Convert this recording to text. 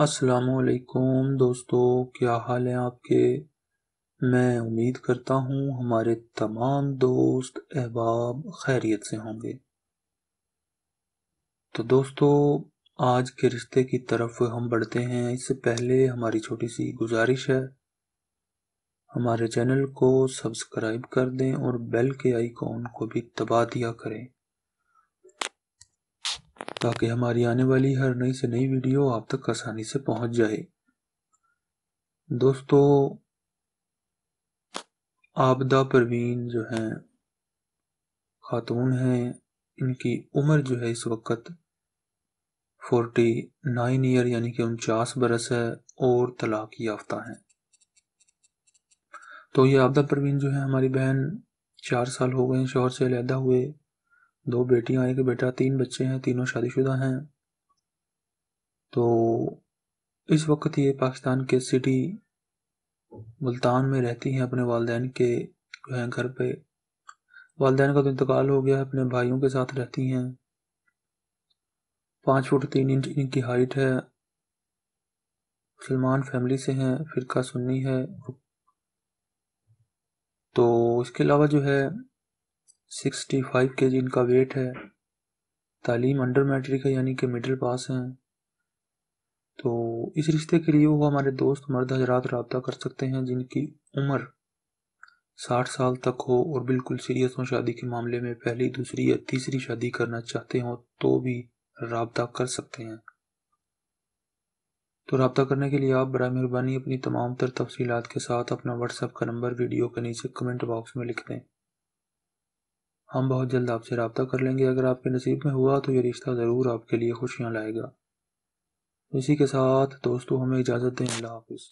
असलकुम दोस्तों क्या हाल है आपके मैं उम्मीद करता हूँ हमारे तमाम दोस्त अहबाब खैरियत से होंगे तो दोस्तों आज के रिश्ते की तरफ हम बढ़ते हैं इससे पहले हमारी छोटी सी गुजारिश है हमारे चैनल को सब्सक्राइब कर दें और बेल के आइकॉन को भी दबा दिया करें ताकि हमारी आने वाली हर नई से नई वीडियो आप तक आसानी से पहुंच जाए दोस्तों आपदा परवीन जो हैं खातून हैं इनकी उम्र जो है इस वक्त फोर्टी नाइन ईयर यानी कि उनचास बरस है और तलाक याफ्ता हैं तो ये आपदा परवीन जो है हमारी बहन चार साल हो गए शोहर से अलहदा हुए दो बेटियां एक बेटा तीन बच्चे हैं तीनों शादीशुदा हैं तो इस वक्त ये पाकिस्तान के सिटी मुल्तान में रहती हैं अपने वालदेन के जो हैं घर पे वालदेन का तो इंतकाल हो गया है अपने भाइयों के साथ रहती हैं पाँच फुट तीन इंच इनकी हाइट है मुसलमान फैमिली से हैं फिरका सुन्नी है तो इसके अलावा जो है सिक्सटी फाइव के जी इनका वेट है तालीम अंडर मैट्रिक है यानी कि मिडिल पास हैं तो इस रिश्ते के लिए वो हमारे दोस्त मर्द हजरात रबता कर सकते हैं जिनकी उम्र साठ साल तक हो और बिल्कुल सीरियस हों शादी के मामले में पहली दूसरी या तीसरी शादी करना चाहते हों तो भी रबता कर सकते हैं तो रबता करने के लिए आप बर मेहरबानी अपनी तमाम तर तफसीत के साथ अपना व्हाट्सएप का नंबर वीडियो के नीचे कमेंट बॉक्स में लिख दें हम बहुत जल्द आपसे रबता कर लेंगे अगर आपके नसीब में हुआ तो ये रिश्ता ज़रूर आपके लिए खुशियाँ लाएगा इसी के साथ दोस्तों हमें इजाज़त दें अल्लाह हाफिज़